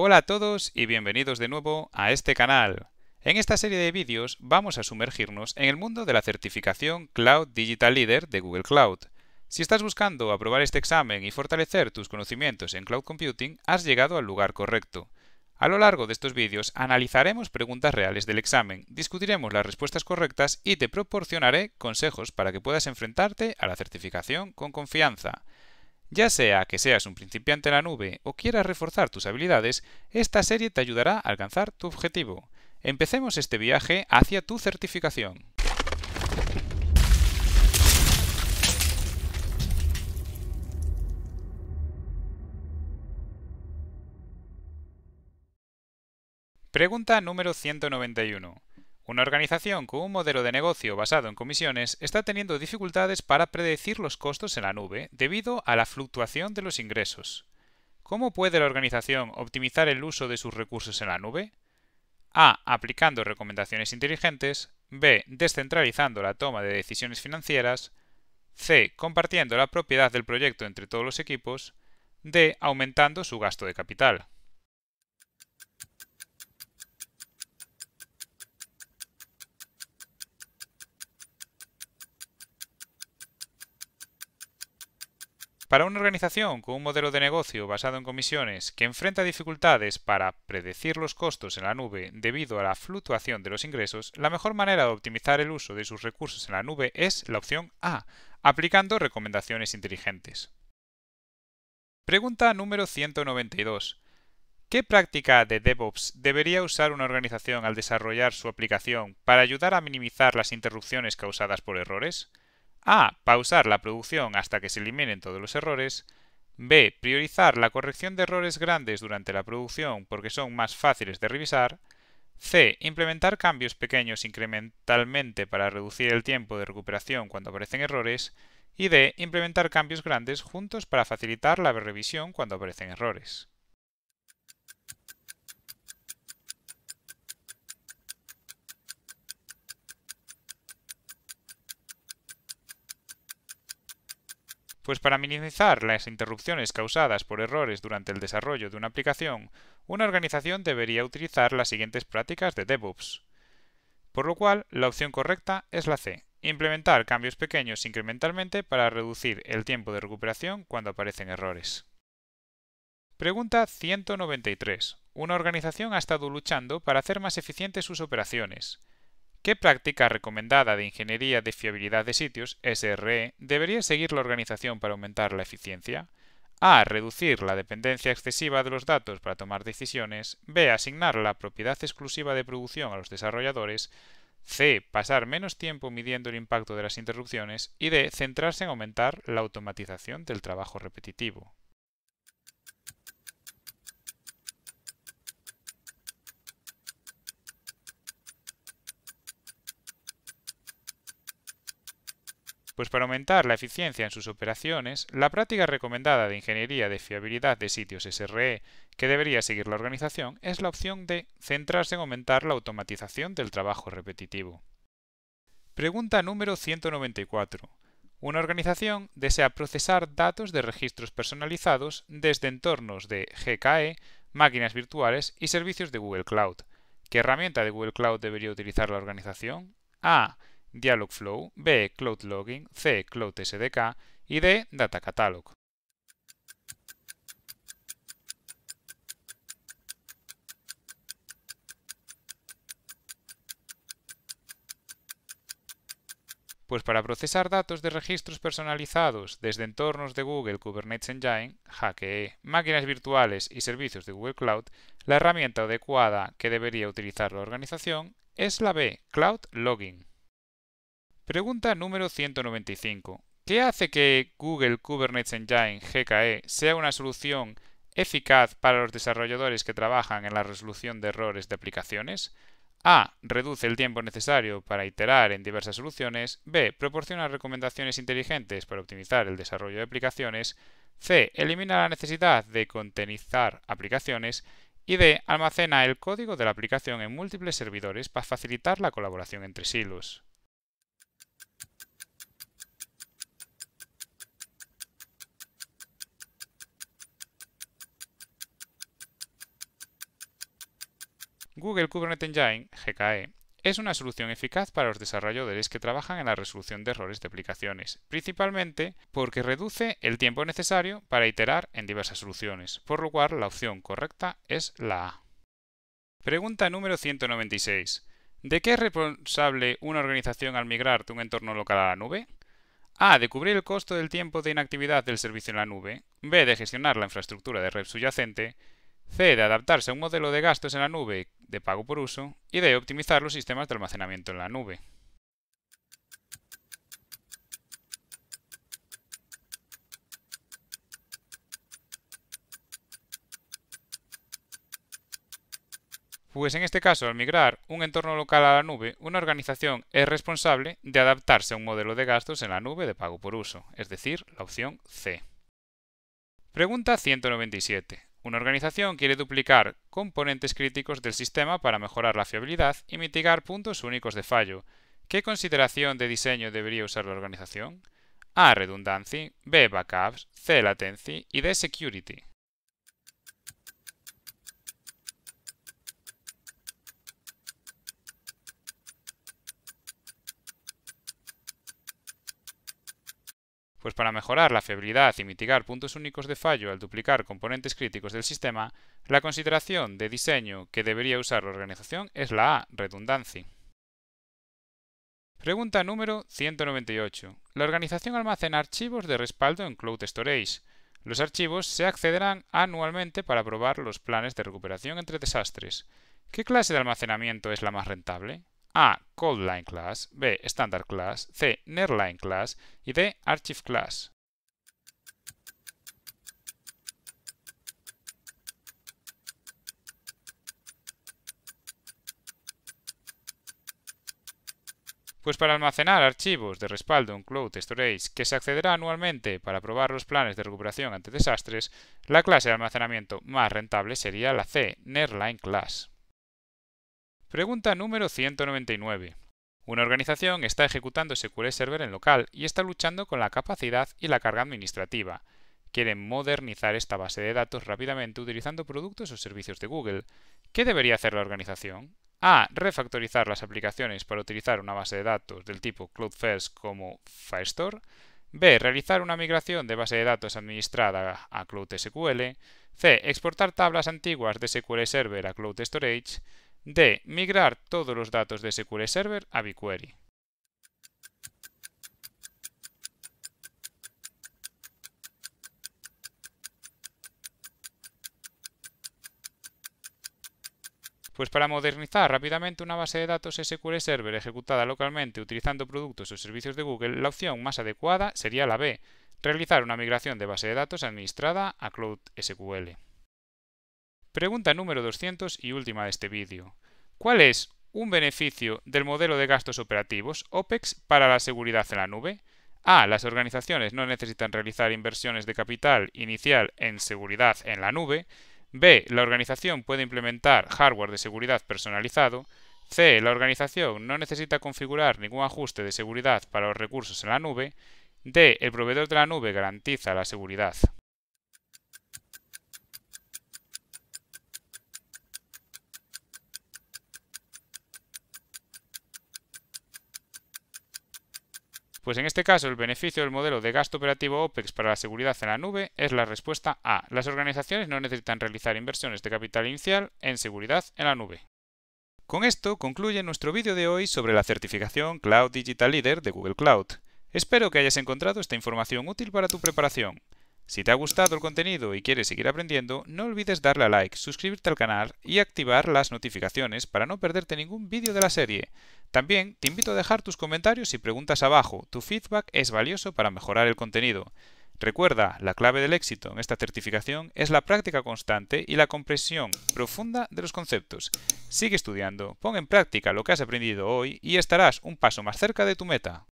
Hola a todos y bienvenidos de nuevo a este canal. En esta serie de vídeos vamos a sumergirnos en el mundo de la certificación Cloud Digital Leader de Google Cloud. Si estás buscando aprobar este examen y fortalecer tus conocimientos en Cloud Computing, has llegado al lugar correcto. A lo largo de estos vídeos analizaremos preguntas reales del examen, discutiremos las respuestas correctas y te proporcionaré consejos para que puedas enfrentarte a la certificación con confianza. Ya sea que seas un principiante en la nube o quieras reforzar tus habilidades, esta serie te ayudará a alcanzar tu objetivo. Empecemos este viaje hacia tu certificación. Pregunta número 191. Una organización con un modelo de negocio basado en comisiones está teniendo dificultades para predecir los costos en la nube debido a la fluctuación de los ingresos. ¿Cómo puede la organización optimizar el uso de sus recursos en la nube? A. Aplicando recomendaciones inteligentes. B. Descentralizando la toma de decisiones financieras. C. Compartiendo la propiedad del proyecto entre todos los equipos. D. Aumentando su gasto de capital. Para una organización con un modelo de negocio basado en comisiones que enfrenta dificultades para predecir los costos en la nube debido a la fluctuación de los ingresos, la mejor manera de optimizar el uso de sus recursos en la nube es la opción A, aplicando recomendaciones inteligentes. Pregunta número 192. ¿Qué práctica de DevOps debería usar una organización al desarrollar su aplicación para ayudar a minimizar las interrupciones causadas por errores? A. Pausar la producción hasta que se eliminen todos los errores. B. Priorizar la corrección de errores grandes durante la producción porque son más fáciles de revisar. C. Implementar cambios pequeños incrementalmente para reducir el tiempo de recuperación cuando aparecen errores. Y D. Implementar cambios grandes juntos para facilitar la revisión cuando aparecen errores. Pues para minimizar las interrupciones causadas por errores durante el desarrollo de una aplicación, una organización debería utilizar las siguientes prácticas de DevOps. Por lo cual, la opción correcta es la C, implementar cambios pequeños incrementalmente para reducir el tiempo de recuperación cuando aparecen errores. Pregunta 193. Una organización ha estado luchando para hacer más eficientes sus operaciones. ¿Qué práctica recomendada de ingeniería de fiabilidad de sitios, SRE, debería seguir la organización para aumentar la eficiencia? A. Reducir la dependencia excesiva de los datos para tomar decisiones. B. Asignar la propiedad exclusiva de producción a los desarrolladores. C. Pasar menos tiempo midiendo el impacto de las interrupciones. Y D. Centrarse en aumentar la automatización del trabajo repetitivo. Pues para aumentar la eficiencia en sus operaciones, la práctica recomendada de ingeniería de fiabilidad de sitios SRE que debería seguir la organización es la opción de centrarse en aumentar la automatización del trabajo repetitivo. Pregunta número 194. Una organización desea procesar datos de registros personalizados desde entornos de GKE, máquinas virtuales y servicios de Google Cloud. ¿Qué herramienta de Google Cloud debería utilizar la organización? A flow B, Cloud Logging, C, Cloud SDK y D, Data Catalog. Pues para procesar datos de registros personalizados desde entornos de Google Kubernetes Engine, HKE, máquinas virtuales y servicios de Google Cloud, la herramienta adecuada que debería utilizar la organización es la B, Cloud Logging. Pregunta número 195. ¿Qué hace que Google Kubernetes Engine GKE sea una solución eficaz para los desarrolladores que trabajan en la resolución de errores de aplicaciones? A. Reduce el tiempo necesario para iterar en diversas soluciones. B. Proporciona recomendaciones inteligentes para optimizar el desarrollo de aplicaciones. C. Elimina la necesidad de contenizar aplicaciones. Y D. Almacena el código de la aplicación en múltiples servidores para facilitar la colaboración entre silos. Google Kubernetes Engine, GKE, es una solución eficaz para los desarrolladores que trabajan en la resolución de errores de aplicaciones, principalmente porque reduce el tiempo necesario para iterar en diversas soluciones, por lo cual la opción correcta es la A. Pregunta número 196. ¿De qué es responsable una organización al migrar de un entorno local a la nube? A. De cubrir el costo del tiempo de inactividad del servicio en la nube. B. De gestionar la infraestructura de red subyacente. C. De adaptarse a un modelo de gastos en la nube de pago por uso y de optimizar los sistemas de almacenamiento en la nube. Pues en este caso, al migrar un entorno local a la nube, una organización es responsable de adaptarse a un modelo de gastos en la nube de pago por uso, es decir, la opción C. Pregunta 197. Una organización quiere duplicar componentes críticos del sistema para mejorar la fiabilidad y mitigar puntos únicos de fallo. ¿Qué consideración de diseño debería usar la organización? A. Redundancy, B. Backups, C. Latency y D. Security. pues para mejorar la fiabilidad y mitigar puntos únicos de fallo al duplicar componentes críticos del sistema, la consideración de diseño que debería usar la organización es la A, redundancia. Pregunta número 198. La organización almacena archivos de respaldo en Cloud Storage. Los archivos se accederán anualmente para probar los planes de recuperación entre desastres. ¿Qué clase de almacenamiento es la más rentable? A. Coldline Class, B. Standard Class, C. line Class y D. Archive Class. Pues para almacenar archivos de respaldo en Cloud Storage que se accederá anualmente para probar los planes de recuperación ante desastres, la clase de almacenamiento más rentable sería la C, line Class. Pregunta número 199. Una organización está ejecutando SQL Server en local y está luchando con la capacidad y la carga administrativa. Quieren modernizar esta base de datos rápidamente utilizando productos o servicios de Google. ¿Qué debería hacer la organización? A. Refactorizar las aplicaciones para utilizar una base de datos del tipo Cloud First como Firestore. B. Realizar una migración de base de datos administrada a Cloud SQL. C. Exportar tablas antiguas de SQL Server a Cloud Storage. D. Migrar todos los datos de SQL Server a BigQuery. Pues para modernizar rápidamente una base de datos SQL Server ejecutada localmente utilizando productos o servicios de Google, la opción más adecuada sería la B, realizar una migración de base de datos administrada a Cloud SQL. Pregunta número 200 y última de este vídeo. ¿Cuál es un beneficio del modelo de gastos operativos OPEX para la seguridad en la nube? A. Las organizaciones no necesitan realizar inversiones de capital inicial en seguridad en la nube. B. La organización puede implementar hardware de seguridad personalizado. C. La organización no necesita configurar ningún ajuste de seguridad para los recursos en la nube. D. El proveedor de la nube garantiza la seguridad. Pues en este caso, el beneficio del modelo de gasto operativo OPEX para la seguridad en la nube es la respuesta A. Las organizaciones no necesitan realizar inversiones de capital inicial en seguridad en la nube. Con esto concluye nuestro vídeo de hoy sobre la certificación Cloud Digital Leader de Google Cloud. Espero que hayas encontrado esta información útil para tu preparación. Si te ha gustado el contenido y quieres seguir aprendiendo, no olvides darle a like, suscribirte al canal y activar las notificaciones para no perderte ningún vídeo de la serie. También te invito a dejar tus comentarios y preguntas abajo, tu feedback es valioso para mejorar el contenido. Recuerda, la clave del éxito en esta certificación es la práctica constante y la comprensión profunda de los conceptos. Sigue estudiando, pon en práctica lo que has aprendido hoy y estarás un paso más cerca de tu meta.